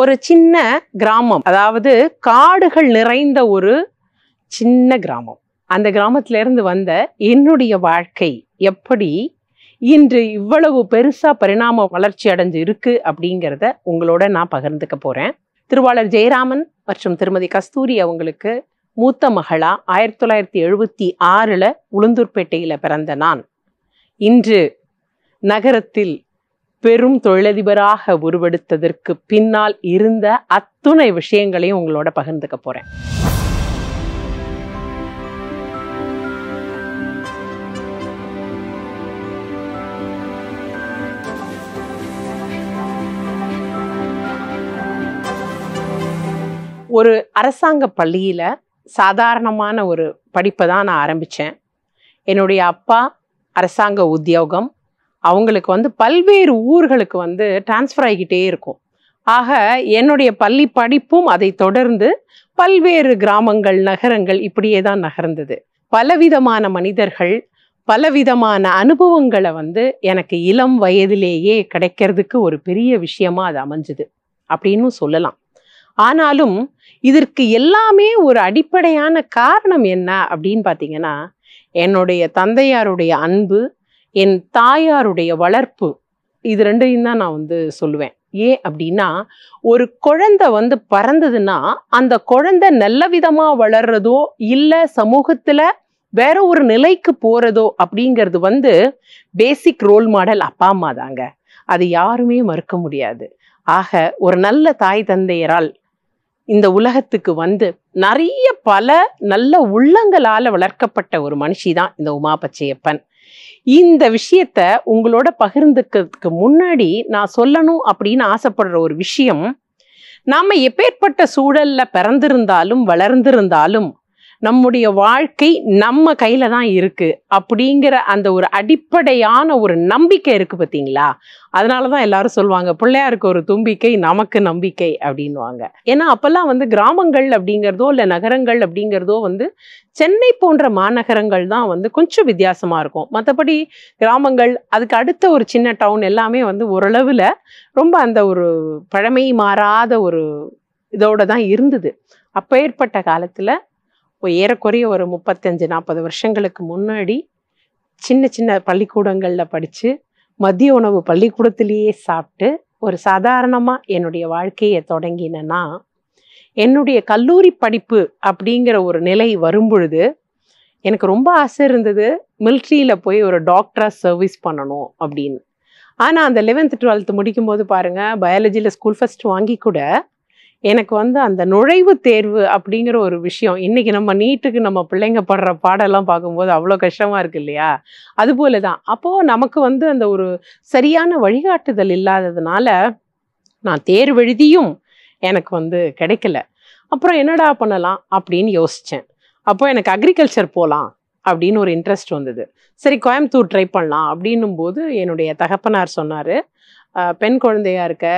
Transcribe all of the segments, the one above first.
ஒரு சின்ன கிராமம் அதாவது காடுகள் நிறைந்த ஒரு சின்ன கிராமம் அந்த கிராமத்திலேருந்து வந்த என்னுடைய வாழ்க்கை எப்படி இன்று இவ்வளவு பெருசாக பரிணாம வளர்ச்சி அடைஞ்சு இருக்கு அப்படிங்கிறத உங்களோட நான் பகிர்ந்துக்க போகிறேன் திருவாளர் ஜெயராமன் மற்றும் திருமதி கஸ்தூரி அவங்களுக்கு மூத்த மகளா ஆயிரத்தி தொள்ளாயிரத்தி எழுபத்தி ஆறில் உளுந்தூர்பேட்டையில் பிறந்த நான் இன்று நகரத்தில் பெரும் தொழிலதிபராக உருவெடுத்ததற்கு பின்னால் இருந்த அத்துணை விஷயங்களையும் உங்களோட பகிர்ந்துக்க போகிறேன் ஒரு அரசாங்க பள்ளியில் சாதாரணமான ஒரு படிப்பை தான் நான் ஆரம்பித்தேன் என்னுடைய அப்பா அரசாங்க உத்தியோகம் அவங்களுக்கு வந்து பல்வேறு ஊர்களுக்கு வந்து டிரான்ஸ்ஃபர் ஆகிக்கிட்டே இருக்கும் ஆக என்னுடைய பள்ளி படிப்பும் அதை தொடர்ந்து பல்வேறு கிராமங்கள் நகரங்கள் இப்படியே தான் நகர்ந்தது பலவிதமான மனிதர்கள் பலவிதமான அனுபவங்களை வந்து எனக்கு இளம் வயதிலேயே கிடைக்கிறதுக்கு ஒரு பெரிய விஷயமா அது அமைஞ்சுது அப்படின்னு சொல்லலாம் ஆனாலும் இதற்கு எல்லாமே ஒரு அடிப்படையான காரணம் என்ன அப்படின்னு பார்த்தீங்கன்னா என்னுடைய தந்தையாருடைய அன்பு என் தாயாருடைய வளர்ப்பு இது ரெண்டையும் தான் நான் வந்து சொல்லுவேன் ஏன் அப்படின்னா ஒரு குழந்தை வந்து பறந்ததுன்னா அந்த குழந்தை நல்ல விதமாக வளர்றதோ இல்லை சமூகத்தில் வேற ஒரு நிலைக்கு போகிறதோ அப்படிங்கிறது வந்து பேசிக் ரோல் மாடல் அப்பா அம்மா தாங்க அது யாருமே மறுக்க முடியாது ஆக ஒரு நல்ல தாய் தந்தையரால் இந்த உலகத்துக்கு வந்து நிறைய பல நல்ல உள்ளங்களால் வளர்க்கப்பட்ட ஒரு மனுஷி தான் இந்த உமா பச்சையப்பன் இந்த விஷயத்த உங்களோட பகிர்ந்துக்கிறதுக்கு முன்னாடி நான் சொல்லணும் அப்படின்னு ஆசைப்படுற ஒரு விஷயம் நாம் எப்பேற்பட்ட சூழல்ல பிறந்திருந்தாலும் வளர்ந்திருந்தாலும் நம்முடைய வாழ்க்கை நம்ம கையில் தான் இருக்குது அப்படிங்கிற அந்த ஒரு அடிப்படையான ஒரு நம்பிக்கை இருக்குது பார்த்தீங்களா அதனால தான் எல்லாரும் சொல்லுவாங்க பிள்ளையாருக்கு ஒரு தும்பிக்கை நமக்கு நம்பிக்கை அப்படின்வாங்க ஏன்னா அப்போல்லாம் வந்து கிராமங்கள் அப்படிங்கிறதோ இல்லை நகரங்கள் அப்படிங்கிறதோ வந்து சென்னை போன்ற மாநகரங்கள் தான் வந்து கொஞ்சம் வித்தியாசமாக இருக்கும் மற்றபடி கிராமங்கள் அதுக்கு அடுத்த ஒரு சின்ன டவுன் எல்லாமே வந்து ஓரளவில் ரொம்ப அந்த ஒரு பழமை மாறாத ஒரு இதோட தான் இருந்தது அப்பேற்பட்ட காலத்தில் இப்போ ஏறக்குறைய ஒரு முப்பத்தஞ்சு நாற்பது வருஷங்களுக்கு முன்னாடி சின்ன சின்ன பள்ளிக்கூடங்களில் படித்து மதிய உணவு பள்ளிக்கூடத்திலேயே சாப்பிட்டு ஒரு சாதாரணமாக என்னுடைய வாழ்க்கையை தொடங்கினேன்னா என்னுடைய கல்லூரி படிப்பு அப்படிங்கிற ஒரு நிலை வரும்பொழுது எனக்கு ரொம்ப ஆசை இருந்தது மில்ட்ரியில் போய் ஒரு டாக்டராக சர்வீஸ் பண்ணணும் அப்படின்னு ஆனால் அந்த லெவன்த் டுவெல்த் முடிக்கும்போது பாருங்கள் பயாலஜியில் ஸ்கூல் ஃபஸ்ட் வாங்கி கூட எனக்கு வந்து அந்த நுழைவு தேர்வு அப்படிங்கிற ஒரு விஷயம் இன்னைக்கு நம்ம நீட்டுக்கு நம்ம பிள்ளைங்க படுற பாடெல்லாம் பார்க்கும்போது அவ்வளோ கஷ்டமாக இருக்கு இல்லையா அது போல தான் அப்போது நமக்கு வந்து அந்த ஒரு சரியான வழிகாட்டுதல் இல்லாததுனால நான் தேர்வெழுதியும் எனக்கு வந்து கிடைக்கல அப்புறம் என்னடா பண்ணலாம் அப்படின்னு யோசித்தேன் அப்போ எனக்கு அக்ரிகல்ச்சர் போகலாம் அப்படின்னு ஒரு இன்ட்ரெஸ்ட் வந்தது சரி கோயம்புத்தூர் ட்ரை பண்ணலாம் அப்படின்னும் போது என்னுடைய தகப்பனார் சொன்னார் பெண் குழந்தையாக இருக்க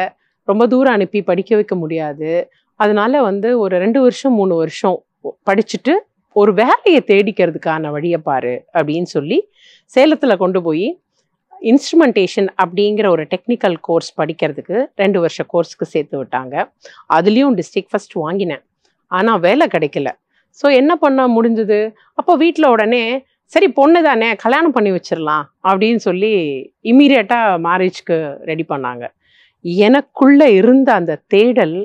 ரொம்ப தூரம் அனுப்பி படிக்க வைக்க முடியாது அதனால வந்து ஒரு ரெண்டு வருஷம் மூணு வருஷம் படிச்சுட்டு ஒரு வேலையை தேடிக்கிறதுக்கான வழியை பாரு அப்படின்னு சொல்லி சேலத்தில் கொண்டு போய் இன்ஸ்ட்ருமெண்டேஷன் அப்படிங்கிற ஒரு டெக்னிக்கல் கோர்ஸ் படிக்கிறதுக்கு ரெண்டு வருஷம் கோர்ஸுக்கு சேர்த்து விட்டாங்க அதுலேயும் டிஸ்ட்ரிக் ஃபஸ்ட் வாங்கினேன் ஆனால் வேலை கிடைக்கல ஸோ என்ன பண்ண முடிஞ்சது அப்போ வீட்டில் உடனே சரி பொண்ணு தானே கல்யாணம் பண்ணி வச்சிடலாம் அப்படின்னு சொல்லி இம்மீடியட்டாக மேரேஜ்க்கு ரெடி பண்ணாங்க எனக்குள்ளே இருந்த அந்த தேடல்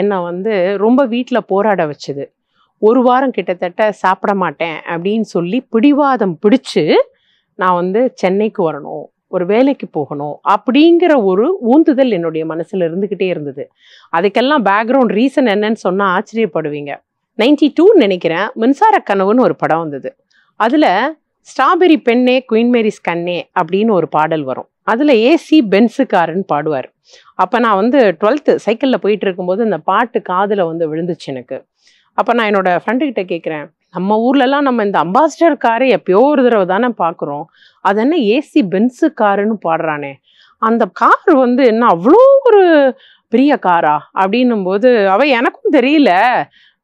என்னை வந்து ரொம்ப வீட்டில் போராட வச்சுது ஒரு வாரம் கிட்டத்தட்ட சாப்பிட மாட்டேன் அப்படின்னு சொல்லி பிடிவாதம் பிடிச்சு நான் வந்து சென்னைக்கு வரணும் ஒரு வேலைக்கு போகணும் அப்படிங்கிற ஒரு ஊந்துதல் என்னுடைய மனசில் இருந்துக்கிட்டே இருந்தது அதுக்கெல்லாம் பேக்ரவுண்ட் ரீசன் என்னன்னு சொன்னால் ஆச்சரியப்படுவீங்க நைன்டி டூன்னு நினைக்கிறேன் மின்சார கனவுன்னு ஒரு படம் வந்தது அதில் ஸ்ட்ராபெரி பெண்ணே குயின் மேரிஸ் கண்ணே அப்படின்னு ஒரு பாடல் வரும் அதில் ஏசி பென்ஸுக்காரன்னு பாடுவார் அப்போ நான் வந்து டுவெல்த்து சைக்கிளில் போயிட்டு இருக்கும்போது அந்த பாட்டு காதில் வந்து விழுந்துச்சு எனக்கு அப்போ நான் என்னோடய ஃப்ரெண்டுக்கிட்ட கேட்குறேன் நம்ம ஊர்லலாம் நம்ம இந்த அம்பாசிடர் காரை எப்பயோ ஒரு தடவை தானே பார்க்குறோம் அது என்ன ஏசி பென்ஸு காருன்னு பாடுறானே அந்த கார் வந்து என்ன அவ்வளோ ஒரு பெரிய காரா அப்படின்னும் போது அவள் எனக்கும் தெரியல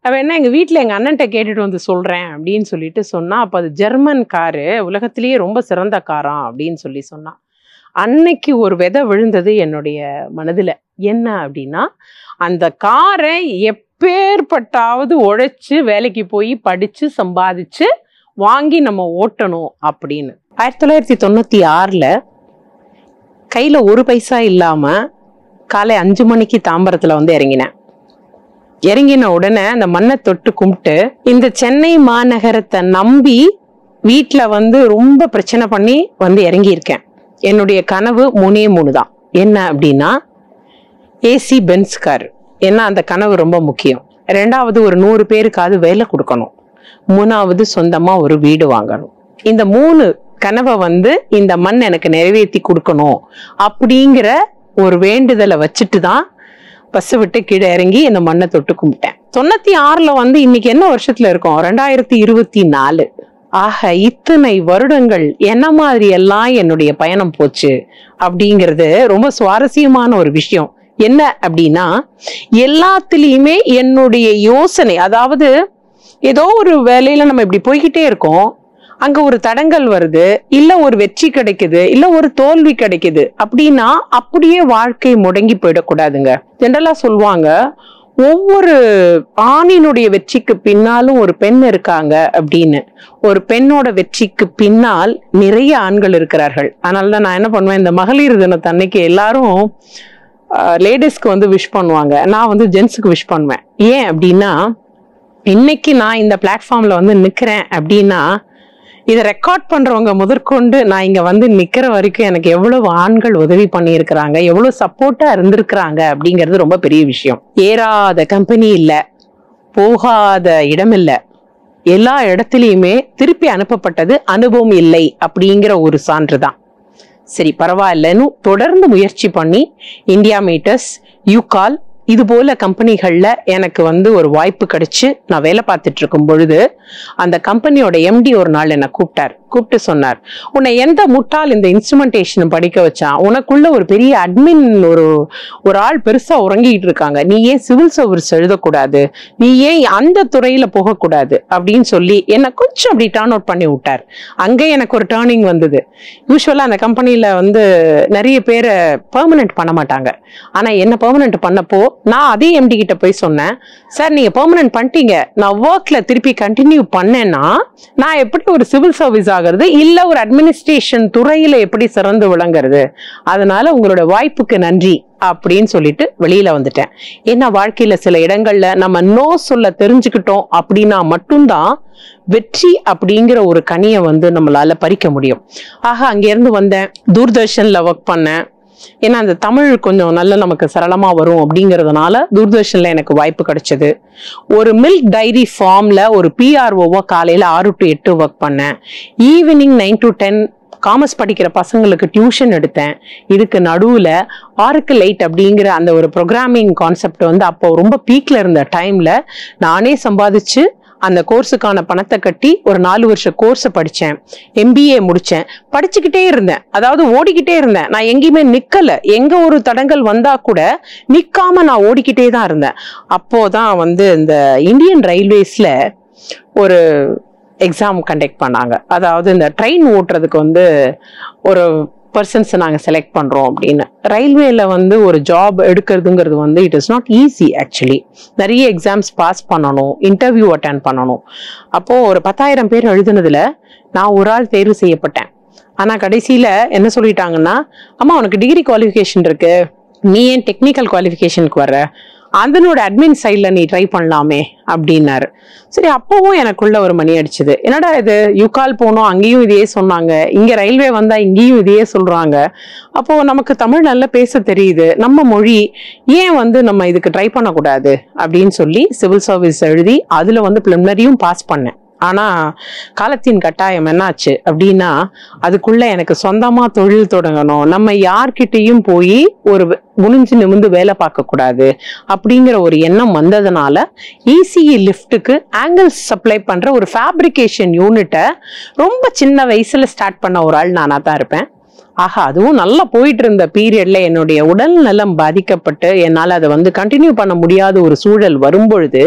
அவள் என்ன எங்கள் வீட்டில் எங்கள் அண்ணன்ட்ட கேட்டுட்டு வந்து சொல்கிறேன் அப்படின்னு சொல்லிட்டு சொன்னால் அப்போ அது ஜெர்மன் காரு உலகத்திலேயே ரொம்ப சிறந்த காரா அப்படின்னு சொல்லி சொன்னான் அன்னைக்கு ஒரு விதை விழுந்தது என்னுடைய மனதில் என்ன அப்படின்னா அந்த காரை எப்பேற்பட்டாவது உழைச்சி வேலைக்கு போய் படித்து சம்பாதிச்சு வாங்கி நம்ம ஓட்டணும் அப்படின்னு ஆயிரத்தி தொள்ளாயிரத்தி தொண்ணூற்றி ஆறில் கையில் ஒரு பைசா இல்லாமல் காலை அஞ்சு மணிக்கு தாம்பரத்தில் வந்து இறங்கினேன் இறங்கின உடனே அந்த மண்ணை தொட்டு கும்பிட்டு இந்த சென்னை மாநகரத்தை நம்பி வீட்டில் வந்து ரொம்ப பிரச்சனை பண்ணி வந்து இறங்கியிருக்கேன் என்னுடைய கனவு மூணே மூணு தான் என்ன அப்படின்னா ஏசி பென்ஸ் கார் ஏன்னா அந்த கனவு ரொம்ப முக்கியம் ரெண்டாவது ஒரு நூறு பேருக்காவது வேலை கொடுக்கணும் மூணாவது சொந்தமாக ஒரு வீடு வாங்கணும் இந்த மூணு கனவை வந்து இந்த மண் எனக்கு நிறைவேற்றி கொடுக்கணும் அப்படிங்கிற ஒரு வேண்டுதலை வச்சுட்டு தான் பஸ்ஸை விட்டு கீழே இறங்கி இந்த மண்ணை தொட்டு கும்பிட்டேன் தொண்ணூற்றி ஆறில் வந்து இன்னைக்கு என்ன வருஷத்தில் இருக்கும் ரெண்டாயிரத்தி இருபத்தி நாலு ஆக இத்தனை வருடங்கள் என்ன மாதிரி எல்லாம் என்னுடைய பயணம் போச்சு அப்படிங்கிறது ரொம்ப சுவாரஸ்யமான ஒரு விஷயம் என்ன அப்படின்னா எல்லாத்துலேயுமே என்னுடைய யோசனை அதாவது ஏதோ ஒரு வேலையில நம்ம இப்படி போய்கிட்டே இருக்கோம் அங்க ஒரு தடங்கள் வருது இல்ல ஒரு வெற்றி கிடைக்குது இல்ல ஒரு தோல்வி கிடைக்குது அப்படின்னா அப்படியே வாழ்க்கை முடங்கி போயிடக்கூடாதுங்க ஜென்ரலா சொல்லுவாங்க ஒவ்வொரு ஆணினுடைய வெற்றிக்கு பின்னாலும் ஒரு பெண் இருக்காங்க அப்படின்னு ஒரு பெண்ணோட வெற்றிக்கு பின்னால் நிறைய ஆண்கள் இருக்கிறார்கள் அதனால தான் நான் என்ன பண்ணுவேன் இந்த மகளிர் தினத்தன்னைக்கு அன்னைக்கு எல்லாரும் லேடிஸ்க்கு வந்து விஷ் பண்ணுவாங்க நான் வந்து ஜென்ஸுக்கு விஷ் பண்ணுவேன் ஏன் அப்படின்னா இன்னைக்கு நான் இந்த பிளாட்ஃபார்ம்ல வந்து நிற்கிறேன் அப்படின்னா இதை ரெக்கார்ட் பண்ணுறவங்க முதற்கொண்டு நான் இங்கே வந்து நிற்கிற வரைக்கும் எனக்கு எவ்வளவு ஆண்கள் உதவி பண்ணியிருக்கிறாங்க எவ்வளோ சப்போர்ட்டாக இருந்திருக்கிறாங்க அப்படிங்கிறது ரொம்ப பெரிய விஷயம் ஏறாத கம்பெனி இல்லை போகாத இடம் இல்லை எல்லா இடத்துலையுமே திருப்பி அனுப்பப்பட்டது அனுபவம் இல்லை அப்படிங்கிற ஒரு சான்று தான் சரி பரவாயில்லன்னு தொடர்ந்து முயற்சி பண்ணி இந்தியா மீட்டர்ஸ் யூகால் இது போல கம்பெனிகளில் எனக்கு வந்து ஒரு வாய்ப்பு கிடைச்சு நான் வேலை பார்த்துட்டு இருக்கும் பொழுது அந்த கம்பெனியோட எம்டி ஒரு நாள் என்னை கூப்பிட்டார் கூப்பிட்டு சொன்னார் உன்னை எந்த முட்டால் இந்த இன்ஸ்ட்ருமெண்டேஷனை படிக்க வச்சான் உனக்குள்ள ஒரு பெரிய அட்மின் ஒரு ஒரு ஆள் பெருசா உறங்கிட்டு இருக்காங்க நீ ஏன் சிவில் சர்வீஸ் எழுதக்கூடாது நீ ஏன் அந்த துறையில போகக்கூடாது அப்படின்னு சொல்லி என்னை கொஞ்சம் அப்படி டேர்ன் அவுட் பண்ணி விட்டார் அங்கே எனக்கு ஒரு டேர்னிங் வந்தது யூஸ்வலாக அந்த கம்பெனியில் வந்து நிறைய பேரை பர்மனெண்ட் பண்ண மாட்டாங்க ஆனால் என்ன பெர்மனெண்ட் பண்ணப்போ நான் அதே எம்டி கிட்ட போய் சொன்னேன் சார் நீங்கள் பெர்மனெண்ட் பண்ணிட்டீங்க நான் ஒர்க்கில் திருப்பி கண்டினியூ பண்ணேன்னா நான் எப்படி ஒரு சிவில் சர்வீஸ் ஆகிறது இல்லை ஒரு அட்மினிஸ்ட்ரேஷன் துறையில் எப்படி சிறந்து விளங்குறது அதனால உங்களோட வாய்ப்புக்கு நன்றி அப்படின்னு சொல்லிட்டு வெளியில வந்துட்டேன் ஏன்னா வாழ்க்கையில சில இடங்கள்ல நம்ம நோ சொல்ல தெரிஞ்சுக்கிட்டோம் அப்படின்னா மட்டும்தான் வெற்றி அப்படிங்கிற ஒரு கனியை வந்து நம்மளால பறிக்க முடியும் ஆக அங்கேருந்து வந்தேன் தூர்தர்ஷன்ல ஒர்க் பண்ணேன் ஏன்னா அந்த தமிழ் கொஞ்சம் நல்ல நமக்கு சரளமாக வரும் அப்படிங்கிறதுனால தூர்தர்ஷனில் எனக்கு வாய்ப்பு கிடைச்சது ஒரு மில்க் டைரி ஃபார்மில் ஒரு பிஆர்ஓவா காலையில் ஆறு டு எட்டு ஒர்க் பண்ணேன் evening nine to ten commerce படிக்கிற பசங்களுக்கு டியூஷன் எடுத்தேன் இதுக்கு நடுவில் ஆருக்கு லைட் அப்படிங்கிற அந்த ஒரு ப்ரோக்ராமிங் கான்செப்ட் வந்து அப்போ ரொம்ப பீக்கில் இருந்த டைமில் நானே சம்பாதிச்சு அந்த கோர்ஸுக்கான பணத்தை கட்டி ஒரு நாலு வருஷ கோர்ஸை படித்தேன் எம்பிஏ முடித்தேன் படிச்சுக்கிட்டே இருந்தேன் அதாவது ஓடிக்கிட்டே இருந்தேன் நான் எங்கேயுமே நிற்கலை எங்கே ஒரு தடங்கள் வந்தால் கூட நிற்காமல் நான் ஓடிக்கிட்டே தான் இருந்தேன் அப்போது தான் வந்து இந்த இந்தியன் ரயில்வேஸில் ஒரு எக்ஸாம் கண்டக்ட் பண்ணாங்க அதாவது இந்த ட்ரெயின் ஓட்டுறதுக்கு வந்து ஒரு பர்சன்ஸை நாங்கள் செலக்ட் பண்ணுறோம் அப்படின்னு ரயில்வேல வந்து ஒரு ஜாப் எடுக்கிறதுங்கிறது வந்து it is not easy actually நிறைய எக்ஸாம்ஸ் பாஸ் பண்ணணும் இன்டர்வியூ அட்டன் பண்ணணும் அப்போது ஒரு பத்தாயிரம் பேர் எழுதுனதில் நான் ஒரு ஆள் தேர்வு செய்யப்பட்டேன் ஆனால் கடைசியில் என்ன சொல்லிட்டாங்கன்னா அம்மா உனக்கு டிகிரி குவாலிஃபிகேஷன் இருக்குது நீ ஏன் டெக்னிக்கல் குவாலிஃபிகேஷனுக்கு வர்ற அதனோட அட்மின் சைடில் நீ ட்ரை பண்ணலாமே அப்படின்னாரு சரி அப்போவும் எனக்குள்ள ஒரு மணி அடிச்சுது என்னடா இது யுகால் போனோம் அங்கேயும் இதையே சொன்னாங்க இங்கே ரயில்வே வந்தால் இங்கேயும் இதையே சொல்கிறாங்க அப்போது நமக்கு தமிழ் நல்லா பேச தெரியுது நம்ம மொழி ஏன் வந்து நம்ம இதுக்கு ட்ரை பண்ணக்கூடாது அப்படின்னு சொல்லி சிவில் சர்வீஸ் எழுதி அதில் வந்து ப்ளிமினரியும் பாஸ் பண்ணேன் ஆனால் காலத்தின் கட்டாயம் என்னாச்சு அப்படின்னா அதுக்குள்ளே எனக்கு சொந்தமாக தொழில் தொடங்கணும் நம்ம யார்கிட்டேயும் போய் ஒரு முனிஞ்சு நிமிந்து வேலை பார்க்கக்கூடாது அப்படிங்கிற ஒரு எண்ணம் வந்ததுனால இசிஇ லிஃப்ட்டுக்கு ஆங்கிள் சப்ளை பண்ணுற ஒரு ஃபேப்ரிகேஷன் யூனிட்டை ரொம்ப சின்ன வயசில் ஸ்டார்ட் பண்ண ஒரு ஆள் நானாக தான் இருப்பேன் ஆக அதுவும் நல்லா போயிட்டு இருந்த பீரியட்ல என்னுடைய உடல் நலம் பாதிக்கப்பட்டு என்னால் அதை வந்து கண்டினியூ பண்ண முடியாத ஒரு சூழல் வரும்பொழுது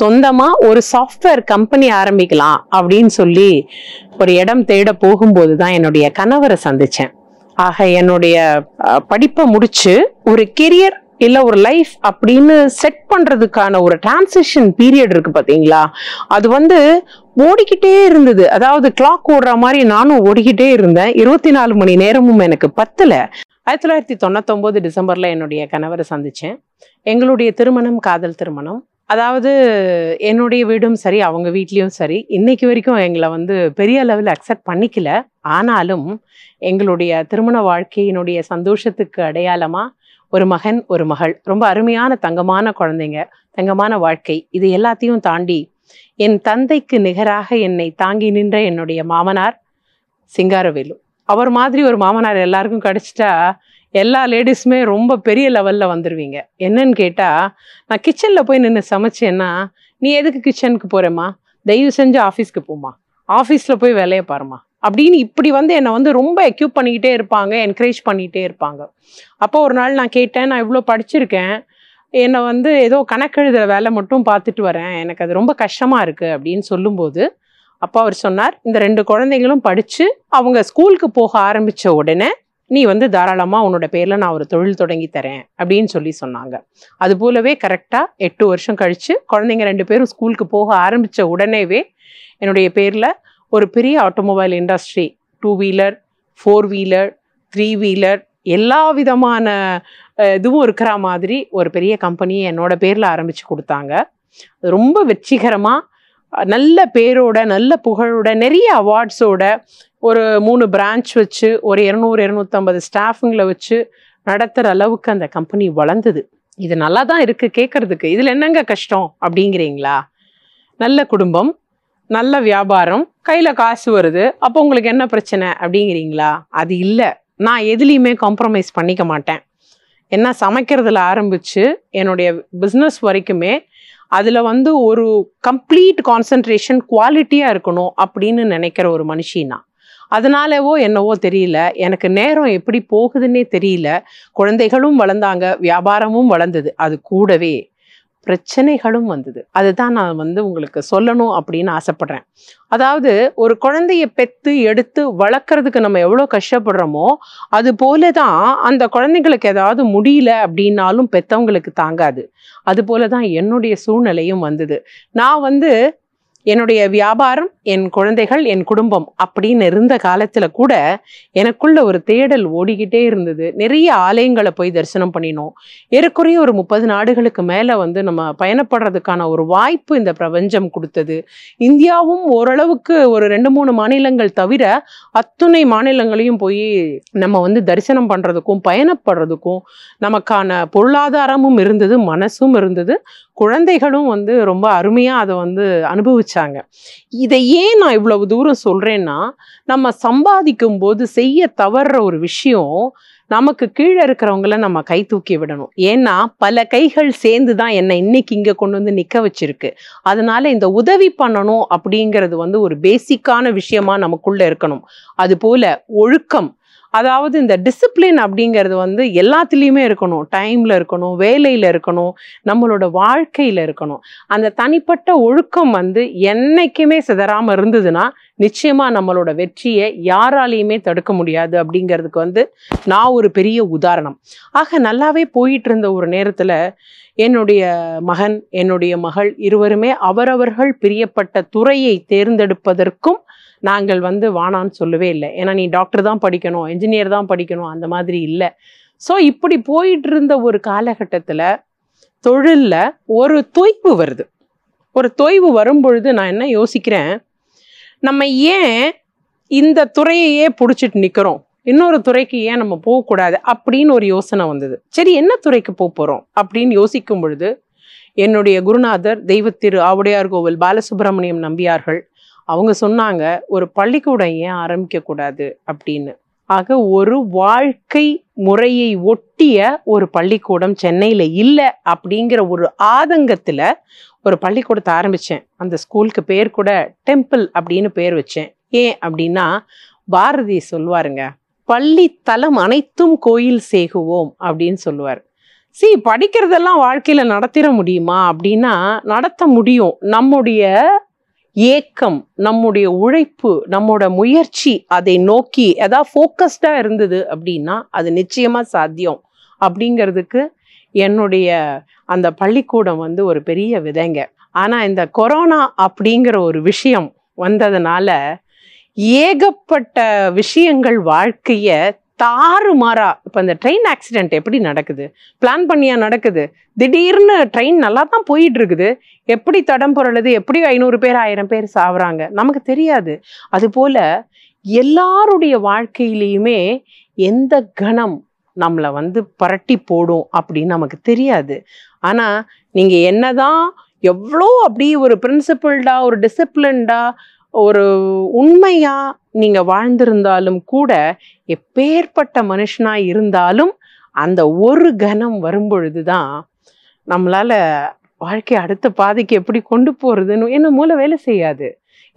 சொந்தமாக ஒரு சாஃப்ட்வேர் கம்பெனி ஆரம்பிக்கலாம் அப்படின்னு சொல்லி ஒரு இடம் தேட போகும்போது தான் என்னுடைய கணவரை சந்தித்தேன் ஆக என்னுடைய படிப்பை முடிச்சு ஒரு கெரியர் இல்ல ஒரு லைஃப் அப்படின்னு செட் பண்றதுக்கான ஒரு டிரான்சிஷன் பீரியட் இருக்கு பாத்தீங்களா அது வந்து ஓடிக்கிட்டே இருந்தது அதாவது கிளாக் ஓடுற மாதிரி நானும் ஓடிக்கிட்டே இருந்தேன் இருபத்தி நாலு மணி நேரமும் எனக்கு பத்தில் ஆயிரத்தி தொள்ளாயிரத்தி தொண்ணூத்தொம்போது டிசம்பர்ல என்னுடைய கணவரை சந்திச்சேன் எங்களுடைய திருமணம் காதல் திருமணம் அதாவது என்னுடைய வீடும் சரி அவங்க வீட்லேயும் சரி இன்னைக்கு வரைக்கும் எங்களை வந்து பெரிய அளவில் அக்செப்ட் பண்ணிக்கல ஆனாலும் எங்களுடைய திருமண வாழ்க்கையினுடைய சந்தோஷத்துக்கு அடையாளமாக ஒரு மகன் ஒரு மகள் ரொம்ப அருமையான தங்கமான குழந்தைங்க தங்கமான வாழ்க்கை இது எல்லாத்தையும் தாண்டி என் தந்தைக்கு நிகராக என்னை தாங்கி நின்ற என்னுடைய மாமனார் சிங்காரவேலு அவர் மாதிரி ஒரு மாமனார் எல்லாருக்கும் கிடச்சிட்டா எல்லா லேடிஸுமே ரொம்ப பெரிய லெவலில் வந்துடுவீங்க என்னன்னு கேட்டால் நான் கிச்சனில் போய் நின்று சமைச்சேன்னா நீ எதுக்கு கிச்சனுக்கு போகிறேம்மா தயவு செஞ்சு ஆஃபீஸ்க்கு போமா ஆஃபீஸில் போய் வேலையை பாருமா அப்படின்னு இப்படி வந்து என்னை வந்து ரொம்ப எக்யூப் பண்ணிக்கிட்டே இருப்பாங்க என்கரேஜ் பண்ணிகிட்டே இருப்பாங்க அப்போ ஒரு நாள் நான் கேட்டேன் நான் இவ்வளோ படிச்சிருக்கேன் என்னை வந்து ஏதோ கணக்கெழுதுகிற வேலை மட்டும் பார்த்துட்டு வரேன் எனக்கு அது ரொம்ப கஷ்டமாக இருக்குது அப்படின்னு சொல்லும்போது அப்பா அவர் சொன்னார் இந்த ரெண்டு குழந்தைங்களும் படித்து அவங்க ஸ்கூலுக்கு போக ஆரம்பித்த உடனே நீ வந்து தாராளமாக உன்னோட பேரில் நான் ஒரு தொழில் தொடங்கி தரேன் அப்படின்னு சொல்லி சொன்னாங்க அது போலவே கரெக்டாக எட்டு வருஷம் கழித்து குழந்தைங்க ரெண்டு பேரும் ஸ்கூலுக்கு போக ஆரம்பித்த உடனேவே என்னுடைய பேரில் ஒரு பெரிய automobile industry two wheeler four wheeler three wheeler எல்லா விதமான இதுவும் இருக்கிற மாதிரி ஒரு பெரிய கம்பெனி என்னோட பேரில் ஆரம்பித்து கொடுத்தாங்க அது ரொம்ப வெற்றிகரமாக நல்ல பேரோட நல்ல புகழோட நிறைய அவார்ட்ஸோட ஒரு மூணு பிரான்ச் வச்சு ஒரு இரநூறு இரநூத்தம்பது ஸ்டாஃபுங்களை வச்சு நடத்துகிற அளவுக்கு அந்த கம்பெனி வளர்ந்தது இது நல்லா தான் இருக்குது கேட்குறதுக்கு இதில் என்னங்க கஷ்டம் அப்படிங்கிறீங்களா நல்ல குடும்பம் நல்ல வியாபாரம் கையில் காசு வருது அப்போ உங்களுக்கு என்ன பிரச்சனை அப்படிங்கிறீங்களா அது இல்லை நான் எதுலேயுமே காம்ப்ரமைஸ் பண்ணிக்க மாட்டேன் என்ன சமைக்கிறதுல ஆரம்பித்து என்னுடைய பிஸ்னஸ் வரைக்குமே அதில் வந்து ஒரு கம்ப்ளீட் கான்சன்ட்ரேஷன் குவாலிட்டியாக இருக்கணும் அப்படின்னு நினைக்கிற ஒரு மனுஷினா அதனாலவோ என்னவோ தெரியல எனக்கு நேரம் எப்படி போகுதுன்னே தெரியல குழந்தைகளும் வளர்ந்தாங்க வியாபாரமும் வளர்ந்தது அது கூடவே பிரச்சனைகளும் வந்தது அதுதான் நான் வந்து உங்களுக்கு சொல்லணும் அப்படின்னு ஆசைப்படுறேன் அதாவது ஒரு குழந்தைய பெத்து எடுத்து வளர்க்குறதுக்கு நம்ம எவ்வளோ கஷ்டப்படுறோமோ அது போல தான் அந்த குழந்தைங்களுக்கு ஏதாவது முடியல அப்படின்னாலும் பெற்றவங்களுக்கு தாங்காது அது போல தான் என்னுடைய சூழ்நிலையும் வந்தது நான் வந்து என்னுடைய வியாபாரம் என் குழந்தைகள் என் குடும்பம் அப்படின்னு இருந்த காலத்துல கூட எனக்குள்ள ஒரு தேடல் ஓடிக்கிட்டே இருந்தது நிறைய ஆலயங்களை போய் தரிசனம் பண்ணினோம் ஏறக்குறைய ஒரு முப்பது நாடுகளுக்கு மேல வந்து நம்ம பயணப்படுறதுக்கான ஒரு வாய்ப்பு இந்த பிரபஞ்சம் கொடுத்தது இந்தியாவும் ஓரளவுக்கு ஒரு ரெண்டு மூணு மாநிலங்கள் தவிர அத்துணை மாநிலங்களையும் போய் நம்ம வந்து தரிசனம் பண்றதுக்கும் பயணப்படுறதுக்கும் நமக்கான பொருளாதாரமும் இருந்தது மனசும் இருந்தது குழந்தைகளும் வந்து ரொம்ப அருமையாக அதை வந்து அனுபவிச்சாங்க இதை ஏன் நான் இவ்வளவு தூரம் சொல்கிறேன்னா நம்ம சம்பாதிக்கும் போது செய்ய தவறுற ஒரு விஷயம் நமக்கு கீழே இருக்கிறவங்கள நம்ம கை தூக்கி விடணும் ஏன்னா பல கைகள் சேர்ந்து தான் என்னை இன்னைக்கு இங்கே கொண்டு வந்து நிற்க வச்சிருக்கு அதனால இந்த உதவி பண்ணணும் அப்படிங்கிறது வந்து ஒரு பேசிக்கான விஷயமா நமக்குள்ளே இருக்கணும் அதுபோல் ஒழுக்கம் அதாவது இந்த டிசிப்ளின் அப்படிங்கிறது வந்து எல்லாத்துலேயுமே இருக்கணும் டைமில் இருக்கணும் வேலையில் இருக்கணும் நம்மளோட வாழ்க்கையில் இருக்கணும் அந்த தனிப்பட்ட ஒழுக்கம் வந்து என்றைக்குமே சிதறாமல் இருந்ததுன்னா நிச்சயமாக நம்மளோட வெற்றியை யாராலையுமே தடுக்க முடியாது அப்படிங்கிறதுக்கு வந்து நான் ஒரு பெரிய உதாரணம் ஆக நல்லாவே போயிட்டு இருந்த ஒரு நேரத்தில் என்னுடைய மகன் என்னுடைய மகள் இருவருமே அவரவர்கள் பிரியப்பட்ட துறையை தேர்ந்தெடுப்பதற்கும் நாங்கள் வந்து வானான்னு சொல்லவே இல்லை ஏன்னா நீ டாக்டர் தான் படிக்கணும் என்ஜினியர் தான் படிக்கணும் அந்த மாதிரி இல்லை ஸோ இப்படி போயிட்டு இருந்த ஒரு காலகட்டத்தில் தொழிலில் ஒரு தொய்வு வருது ஒரு தொய்வு வரும்பொழுது நான் என்ன யோசிக்கிறேன் நம்ம ஏன் இந்த துறையையே பிடிச்சிட்டு நிற்கிறோம் இன்னொரு துறைக்கு ஏன் நம்ம போகக்கூடாது அப்படின்னு ஒரு யோசனை வந்தது சரி என்ன துறைக்கு போக போகிறோம் அப்படின்னு யோசிக்கும் பொழுது என்னுடைய குருநாதர் தெய்வத்திரு ஆவுடையார் கோவில் பாலசுப்ரமணியம் நம்பியார்கள் அவங்க சொன்னாங்க ஒரு பள்ளிக்கூடம் ஏன் ஆரம்பிக்கக்கூடாது அப்படின்னு ஆக ஒரு வாழ்க்கை முறையை ஒட்டிய ஒரு பள்ளிக்கூடம் சென்னையில் இல்லை அப்படிங்கிற ஒரு ஆதங்கத்தில் ஒரு பள்ளிக்கூடத்தை ஆரம்பித்தேன் அந்த ஸ்கூலுக்கு பேர் கூட டெம்பிள் அப்படின்னு பேர் வச்சேன் ஏன் அப்படின்னா பாரதி சொல்லுவாருங்க பள்ளி தலம் அனைத்தும் கோயில் சேகுவோம் அப்படின்னு சொல்லுவார் சி படிக்கிறதெல்லாம் வாழ்க்கையில் நடத்திட முடியுமா அப்படின்னா நடத்த முடியும் நம்முடைய ஏக்கம் நம்முடைய உழைப்பு நம்மோட முயற்சி அதை நோக்கி ஏதாவது ஃபோக்கஸ்டாக இருந்தது அப்படின்னா அது நிச்சயமாக சாத்தியம் அப்படிங்கிறதுக்கு என்னுடைய அந்த பள்ளிக்கூடம் வந்து ஒரு பெரிய விதைங்க ஆனால் இந்த கொரோனா அப்படிங்கிற ஒரு விஷயம் வந்ததுனால ஏகப்பட்ட விஷயங்கள் வாழ்க்கையை தாறு மாறா இப்போ அந்த ட்ரெயின் ஆக்சிடென்ட் எப்படி நடக்குது பிளான் பண்ணியா நடக்குது திடீர்னு ட்ரெயின் நல்லா தான் போயிட்டு இருக்குது எப்படி தடம் புரளுது எப்படி ஐநூறு பேர் ஆயிரம் பேர் சாவுறாங்க நமக்கு தெரியாது அதுபோல் எல்லாருடைய வாழ்க்கையிலையுமே எந்த கணம் நம்மளை வந்து பரட்டி போடும் அப்படின்னு நமக்கு தெரியாது ஆனால் நீங்கள் என்னதான் எவ்வளோ அப்படி ஒரு பிரின்சிபிள்டா ஒரு டிசிப்ளின்டா ஒரு உண்மையா நீங்க வாழ்ந்திருந்தாலும் கூட எப்பேற்பட்ட மனுஷனா இருந்தாலும் அந்த ஒரு கணம் வரும்பொழுது தான் நம்மளால வாழ்க்கை அடுத்த பாதைக்கு எப்படி கொண்டு போறதுன்னு என்ன மூல வேலை செய்யாது